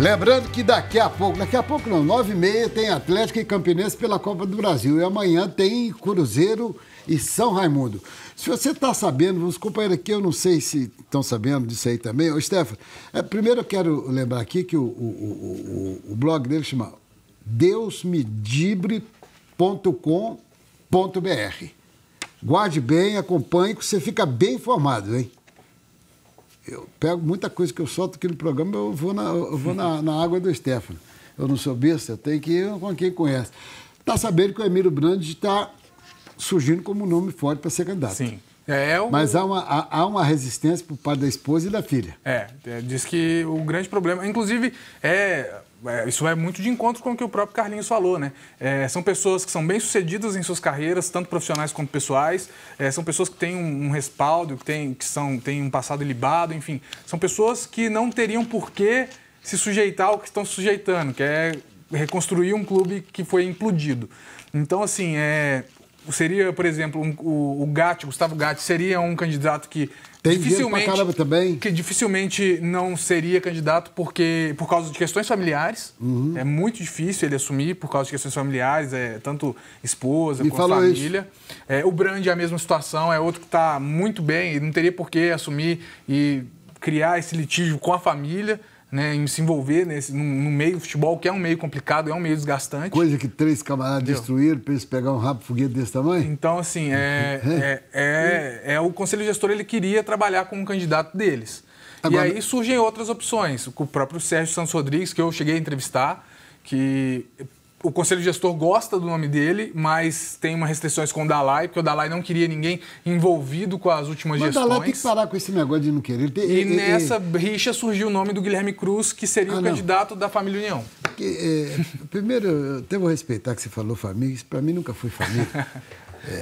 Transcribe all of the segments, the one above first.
Lembrando que daqui a pouco, daqui a pouco não, nove e meia tem Atlético e Campinense pela Copa do Brasil. E amanhã tem Cruzeiro e São Raimundo. Se você está sabendo, os companheiros aqui, eu não sei se estão sabendo disso aí também. Ô, Stefano, é, primeiro eu quero lembrar aqui que o, o, o, o blog dele chama deusmedibre.com.br. Guarde bem, acompanhe, que você fica bem informado, hein? eu pego muita coisa que eu solto aqui no programa, eu vou na, eu vou na, na água do Stefano. Eu não sou besta, eu tenho que ir com quem conhece. Está sabendo que o Emílio Brandes está surgindo como um nome forte para ser candidato. Sim. É, Mas há uma, há, há, uma resistência por parte da esposa e da filha. É, é diz que o grande problema, inclusive, é, é isso é muito de encontro com o que o próprio Carlinhos falou, né? É, são pessoas que são bem-sucedidas em suas carreiras, tanto profissionais quanto pessoais. É, são pessoas que têm um, um, respaldo, que, têm, que são, têm um passado libado, enfim. São pessoas que não teriam por que se sujeitar ao que estão se sujeitando, que é reconstruir um clube que foi implodido. Então, assim, é, seria, por exemplo, um, o, o Gatti, Gustavo Gatti, seria um candidato que tem dificilmente também. que dificilmente não seria candidato porque por causa de questões familiares uhum. é muito difícil ele assumir por causa de questões familiares é tanto esposa quanto família é, o Brand é a mesma situação é outro que está muito bem e não teria por que assumir e criar esse litígio com a família né, em se envolver nesse, no, no meio futebol, que é um meio complicado, é um meio desgastante. Coisa que três camaradas destruíram para eles pegar um rápido foguete desse tamanho? Então, assim, é, é, é, é, o conselho gestor ele queria trabalhar com um candidato deles. Agora... E aí surgem outras opções, com o próprio Sérgio Santos Rodrigues, que eu cheguei a entrevistar, que o conselho gestor gosta do nome dele, mas tem umas restrições com o Dalai, porque o Dalai não queria ninguém envolvido com as últimas mas gestões. O Dalai tem que parar com esse negócio de não querer. e nessa rixa surgiu o nome do Guilherme Cruz, que seria ah, o candidato da família União. é, primeiro, eu até vou respeitar que você falou família, isso para mim nunca foi família.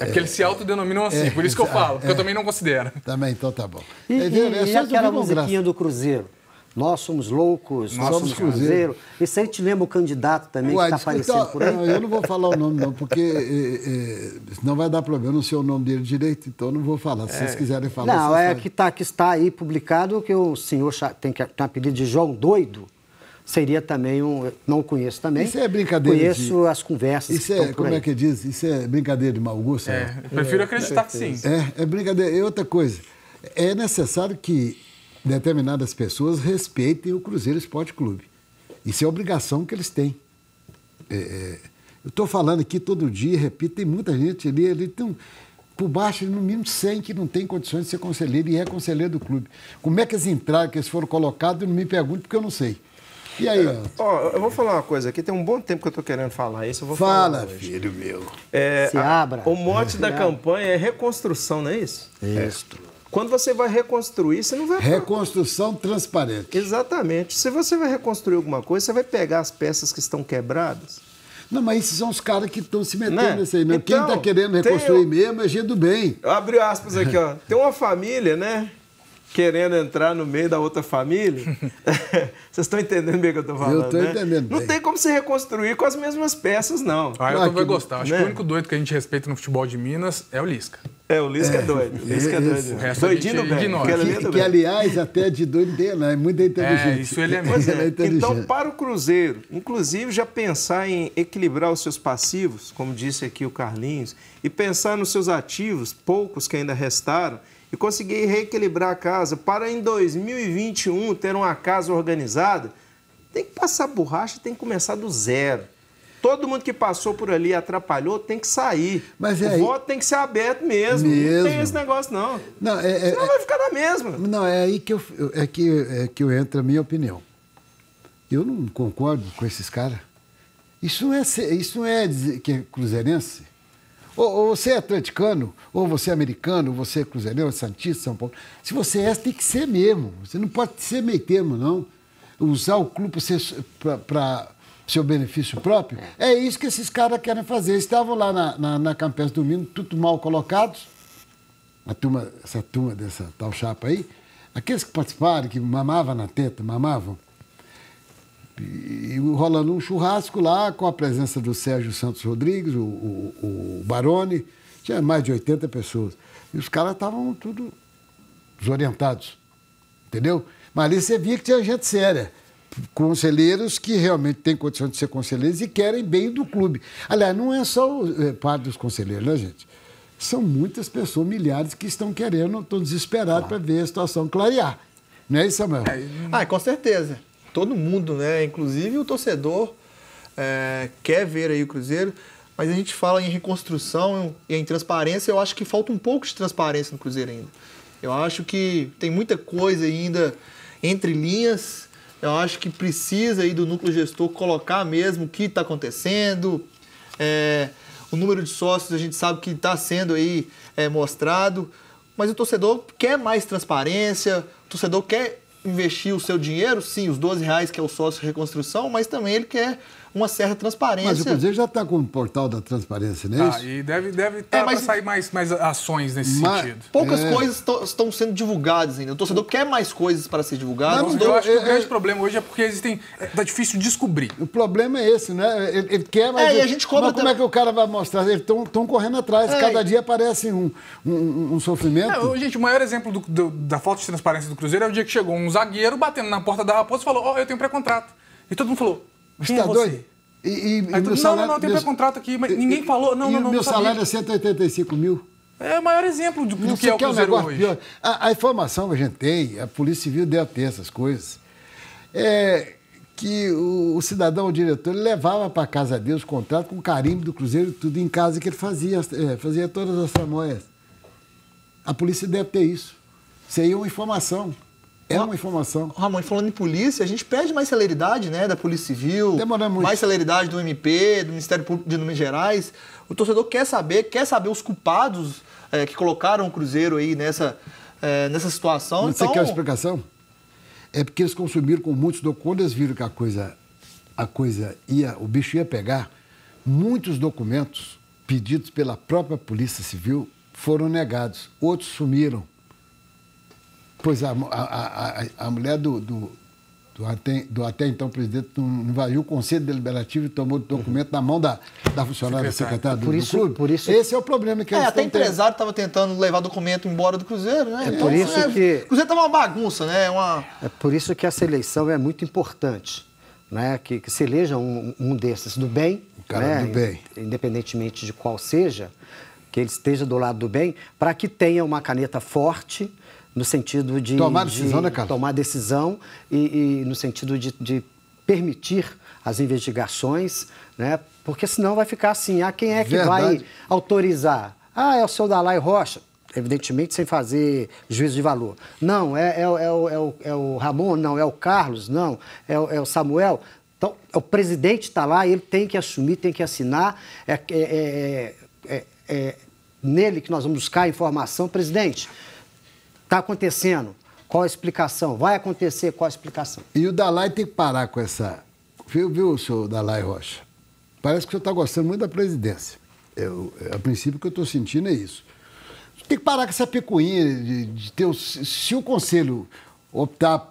É porque eles se autodenominam assim, é, por isso que eu é, falo, porque eu é. também não considero. Também, então tá bom. E, é, e, e aquela musiquinha do Cruzeiro? Nós somos loucos, nós, somos cruzeiro. cruzeiro. E você te lembra o candidato também Ué, que está aparecendo então, por aí? Eu não vou falar o nome, não, porque é, é, senão vai dar problema. Eu não sei o nome dele direito, então não vou falar. Se vocês é. quiserem falar... Não, é que, tá, que está aí publicado que o senhor tem que tem apelido de João Doido seria também um. Não conheço também. Isso é brincadeira. Conheço de... as conversas. Isso é, como é aí. é que diz? Isso é brincadeira de mau gosto? É, é? prefiro é, acreditar que sim. É, é brincadeira. E outra coisa, é necessário que determinadas pessoas respeitem o Cruzeiro Esporte Clube. Isso é obrigação que eles têm. É, é eu estou falando aqui todo dia, repito, tem muita gente ali, ali tem um, por baixo, no mínimo 100 que não tem condições de ser conselheiro e é conselheiro do clube. Como é que eles entraram, que eles foram colocados, não me pergunte, porque eu não sei. E aí, é, ó, eu vou falar uma coisa aqui, tem um bom tempo que eu estou querendo falar isso, eu vou Fala, falar. filho meu. É, Se abra. o mote da campanha é reconstrução, não é isso? Isso. É. Quando você vai reconstruir, você não vai. Reconstrução transparente. Exatamente. Se você vai reconstruir alguma coisa, você vai pegar as peças que estão quebradas. Não, mas esses são os caras que estão se metendo né? nisso aí né? mesmo. Tá então, Quem está querendo reconstruir tem... mesmo é gente do bem. Eu abri aspas aqui, ó. Tem uma família, né? querendo entrar no meio da outra família. Vocês estão entendendo bem o que eu estou falando? Eu estou né? Bem. Não tem como se reconstruir com as mesmas peças, não. Ah, eu não ah, vai gostar. Acho né? que o único doido que a gente respeita no futebol de Minas é o Lisca. É, o Lisca é, é doido. O é Lisca é, é doido. É. Doidinho do bem. Que, que, aliás, até é de doido dele, né? é muito inteligente. É, isso ele é mesmo. É, ele então, para o Cruzeiro, inclusive já pensar em equilibrar os seus passivos, como disse aqui o Carlinhos, e pensar nos seus ativos, poucos que ainda restaram, e reequilibrar a casa para em 2021 ter uma casa organizada, tem que passar borracha, tem que começar do zero. Todo mundo que passou por ali e atrapalhou tem que sair. Mas é o aí... voto tem que ser aberto mesmo. mesmo. Não tem esse negócio, não. não é, é- Senão é, vai ficar na mesma. Não, é aí que, eu, é que, é que eu entro a minha opinião. Eu não concordo com esses caras. Isso não é, isso não é que é cruzeirense. Ou, ou, você é atleticano, ou você é americano, ou você é cruzeirense, santista, São Paulo. Se você é, tem que ser mesmo. Você não pode ser meio termo, não. Usar o clube para seu benefício próprio. É isso que esses caras querem fazer. Estavam lá na, na, na Campestre tudo mal colocados. A turma, essa turma dessa tal chapa aí. Aqueles que participaram, que mamavam na teta, mamavam. E, rolando um churrasco lá com a presença do Sérgio Santos Rodrigues, o, o, o Barone. Tinha mais de 80 pessoas. E os caras estavam tudo desorientados. Entendeu? Mas ali você via que tinha gente séria. Conselheiros que realmente têm condição de ser conselheiros e querem bem do clube. Aliás, não é só é, parte dos conselheiros, né, gente? São muitas pessoas, milhares, que estão querendo, estão desesperados claro. para ver a situação clarear. Não é isso, Samuel? É, ah, com certeza todo mundo, né? Inclusive o torcedor é, quer ver aí o Cruzeiro, mas a gente fala em reconstrução e em transparência, eu acho que falta um pouco de transparência no Cruzeiro ainda. Eu acho que tem muita coisa ainda entre linhas. Eu acho que precisa aí do núcleo gestor colocar mesmo o que está acontecendo. É, o número de sócios a gente sabe que está sendo aí é, mostrado, mas o torcedor quer mais transparência, o torcedor quer investir o seu dinheiro, sim, os 12 reais que é o sócio reconstrução, mas também ele quer uma certa transparência. Mas o Cruzeiro já está com o portal da transparência, não é Ah, e deve, deve tá é, mas... sair mais, mais ações nesse mas... sentido. Poucas é... coisas estão sendo divulgadas ainda. O torcedor quer mais coisas para ser divulgadas. Não, eu, eu acho que o grande problema hoje é porque existem... Está é, difícil descobrir. O problema é esse, né? Ele, ele quer, mas... É, e a gente cobra... Mas como é que o cara vai mostrar? Eles estão correndo atrás. É, Cada dia aparece um, um, um sofrimento. Não, gente, o maior exemplo do, do, da falta de transparência do Cruzeiro é o dia que chegou um zagueiro batendo na porta da Raposa e falou, ó, oh, eu tenho pré-contrato. E todo mundo falou, mas tá é doido? E, e, e tu, salário, não, não, tem meu... pré-contrato aqui, mas ninguém falou. Não, não, não. Meu não salário é 185 mil. É, é o maior exemplo do, do que é o Cruzeiro é um negócio hoje. Pior. A, a, informação que a gente tem, a Polícia Civil deve ter essas coisas, é que o, o cidadão, o diretor, levava para casa dele os contratos com carimbo do Cruzeiro tudo em casa que ele fazia, é, fazia todas as tramóias. A polícia deve ter isso. Isso aí é uma informação. É uma informação. Ramon, falando em polícia, a gente pede mais celeridade, né, da Polícia Civil. Demora muito. Mais celeridade do MP, do Ministério Público de Minas Gerais. O torcedor quer saber, quer saber os culpados é, que colocaram o Cruzeiro aí nessa, é, nessa situação. Mas então... você quer então uma explicação? É porque eles consumiram com muitos documentos. Quando eles viram que a coisa, a coisa ia, o bicho ia pegar, muitos documentos pedidos pela própria Polícia Civil foram negados. Outros sumiram Pois a, a, a, a mulher do, do, do, até, do, até, então presidente não invadiu o Conselho Deliberativo e tomou o documento uhum. na mão da, da funcionária secretária do, por isso, do clube. Por isso... Esse é o problema que é, eles até empresário estava tentando levar documento embora do Cruzeiro, né? É por é, isso é, que... O Cruzeiro estava tá uma bagunça, né? É uma... É por isso que essa eleição é muito importante, né? Que, que se eleja um, um desses do bem, né? do bem. Independentemente de qual seja, que ele esteja do lado do bem, para que tenha uma caneta forte, no sentido de tomar decisão, de né, Carlos? Tomar decisão e, e no sentido de, de permitir as investigações, né? Porque senão vai ficar assim, ah, quem é que Verdade. vai autorizar? Ah, é o seu Dalai Rocha evidentemente sem fazer juízo de valor. Não, é, é, é, o, é, o, é o Ramon, não, é o Carlos, não, é, é o Samuel. Então, é o presidente está lá, ele tem que assumir, tem que assinar. É, é, é, é, é, nele que nós vamos buscar a informação, presidente. Está acontecendo. Qual a explicação? Vai acontecer qual a explicação? E o Dalai tem que parar com essa. Viu, viu senhor Dalai Rocha? Parece que o senhor está gostando muito da presidência. Eu, a princípio, o que eu estou sentindo é isso. Tem que parar com essa picuinha de, de ter. O, se o conselho optar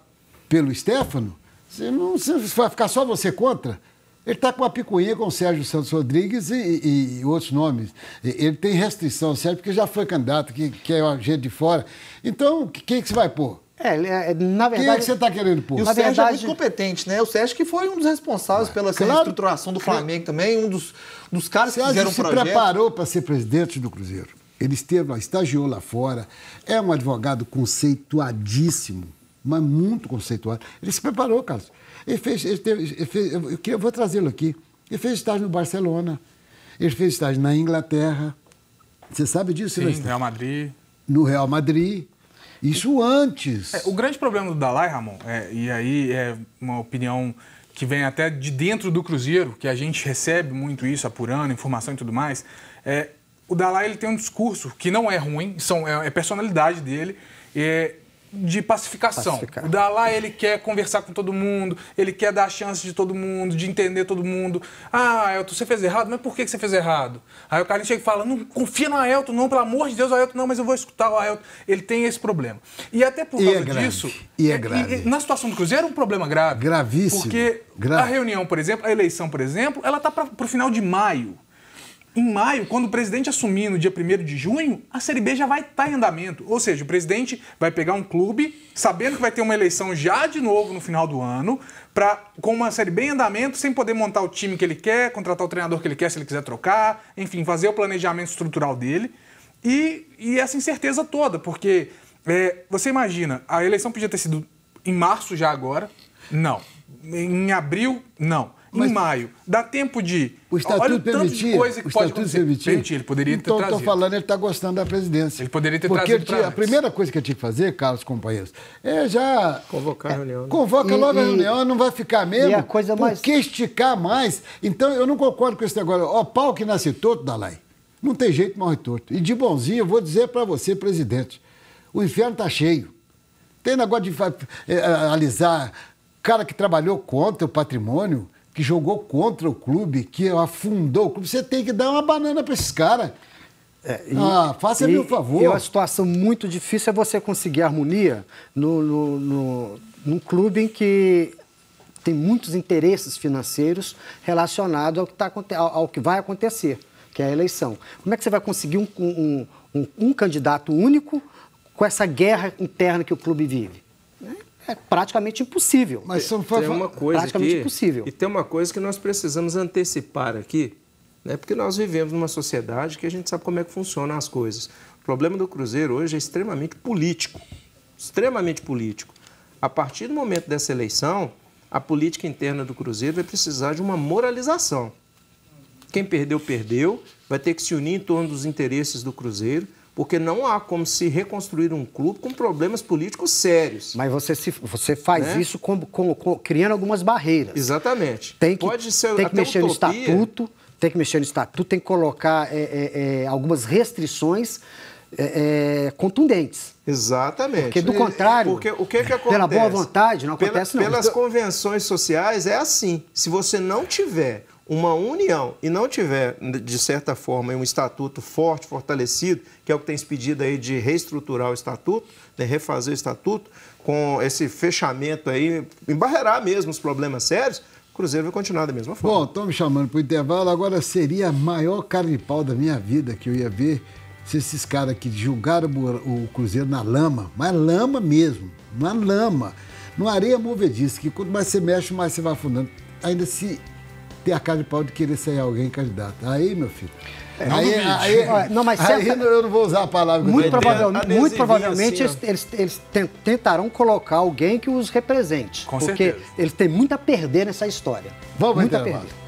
pelo Stefano, você não você vai ficar só você contra. Ele está com a picuinha com o Sérgio Santos Rodrigues e, e outros nomes. Ele tem restrição, Sérgio, porque já foi candidato, que, que é uma gente de fora. Então, quem é que você vai pôr? É, é na verdade. Quem é que você está querendo pôr? E o na Sérgio é verdade... é muito competente, né? O Sérgio que foi um dos responsáveis pela claro, reestruturação do Flamengo claro. também, um dos, dos caras Sérgio que fizeram o um Ele se preparou para ser presidente do Cruzeiro. Ele esteve lá, estagiou lá fora, é um advogado conceituadíssimo mas muito conceituado. Ele se preparou, Carlos. Ele fez, ele teve, ele fez eu, eu, vou trazê-lo aqui. Ele fez estágio no Barcelona, ele fez estágio na Inglaterra. Você sabe disso? Sim, no Real Madrid. No Real Madrid. Isso antes. É, o grande problema do Dalai, Ramon, é, e aí é uma opinião que vem até de dentro do Cruzeiro, que a gente recebe muito isso, apurando, informação e tudo mais, é, o Dalai ele tem um discurso que não é ruim, são, é, é personalidade dele, é, de pacificação. Pacificar. O Dalai, ele quer conversar com todo mundo, ele quer dar a chance de todo mundo, de entender todo mundo. Ah, Elton, você fez errado, mas por que você fez errado? Aí o Carlinhos chega e fala, não confia no Elton, não, pelo amor de Deus, Elton, não, mas eu vou escutar o Elton. Ele tem esse problema. E até por e é causa disso... E é grave. É, e, e, na situação do Cruzeiro, é um problema grave. Gravíssimo. Porque a reunião, por exemplo, a eleição, por exemplo, ela está para o final de maio. Em maio, quando o presidente assumir no dia 1 de junho, a Série B já vai estar tá em andamento. Ou seja, o presidente vai pegar um clube, sabendo que vai ter uma eleição já de novo no final do ano, pra, com uma Série B em andamento, sem poder montar o time que ele quer, contratar o treinador que ele quer, se ele quiser trocar, enfim, fazer o planejamento estrutural dele. E, e essa incerteza toda, porque é, você imagina, a eleição podia ter sido em março já agora, não. Em abril, não. Mas em maio. Dá tempo de. O estatuto olha o tanto de coisa que o pode acontecer. Permitir. permitir. Ele poderia ter então, Estou falando, ele está gostando da presidência. Ele poderia ter Porque trazido. Porque a primeira coisa que eu tinha que fazer, Carlos companheiros, é já. Convocar a é, reunião. Né? Convoca e, logo e, a reunião, não vai ficar mesmo. E a coisa mais. Por que esticar mais? Então, eu não concordo com esse negócio. Ó, pau que nasce torto, Dalai. Não tem jeito mal e torto. E de bonzinho, eu vou dizer para você, presidente: o inferno está cheio. Tem negócio de é, alisar cara que trabalhou contra o patrimônio que jogou contra o clube, que afundou o clube, você tem que dar uma banana para esses caras. É, ah, faça um favor. É uma situação muito difícil é você conseguir harmonia no, no, no, num clube em que tem muitos interesses financeiros relacionados ao, tá, ao, ao, que vai acontecer, que é a eleição. Como é que você vai conseguir um, um, um, um candidato único com essa guerra interna que o clube vive? é praticamente impossível. Mas são tem uma coisa praticamente que, impossível. E tem uma coisa que nós precisamos antecipar aqui, né? porque nós vivemos numa sociedade que a gente sabe como é que funcionam as coisas. O problema do Cruzeiro hoje é extremamente político. Extremamente político. A partir do momento dessa eleição, a política interna do Cruzeiro vai precisar de uma moralização. Quem perdeu, perdeu, vai ter que se unir em torno dos interesses do Cruzeiro, porque não há como se reconstruir um clube com problemas políticos sérios. Mas você, se, você faz né? isso com, com, com, criando algumas barreiras. Exatamente. Tem que, Pode ser tem que mexer utopia. no estatuto, tem que mexer no estatuto, tem que colocar é, é, é algumas restrições é, é, contundentes. Exatamente. Porque do contrário, porque, o que é que acontece? pela boa vontade, não acontece Pela, não. Pelas então convenções sociais é assim. Se você não tiver uma união e não tiver, de certa forma, um estatuto forte, fortalecido, que é o que tem se pedido aí de reestruturar o estatuto, de né, refazer o estatuto, com esse fechamento aí, embarrear mesmo os problemas sérios, o Cruzeiro vai continuar da mesma forma. Bom, estão me chamando para o intervalo. Agora seria a maior cara de pau da minha vida que eu ia ver se esses caras que julgaram o Cruzeiro na lama, mas lama mesmo, na lama, no areia movediça, que quanto mais você mexe, mais você vai afundando. Ainda se ter a cara de pau de querer ser alguém candidato. Aí, meu filho. É, aí, aí, aí, não, mas certa, aí eu não vou usar a palavra. Muito, provavelmente, muito provavelmente assim, eles, eles, tentarão colocar alguém que os represente. Com porque certeza. eles têm muito a perder nessa história. Vamos muito a perder.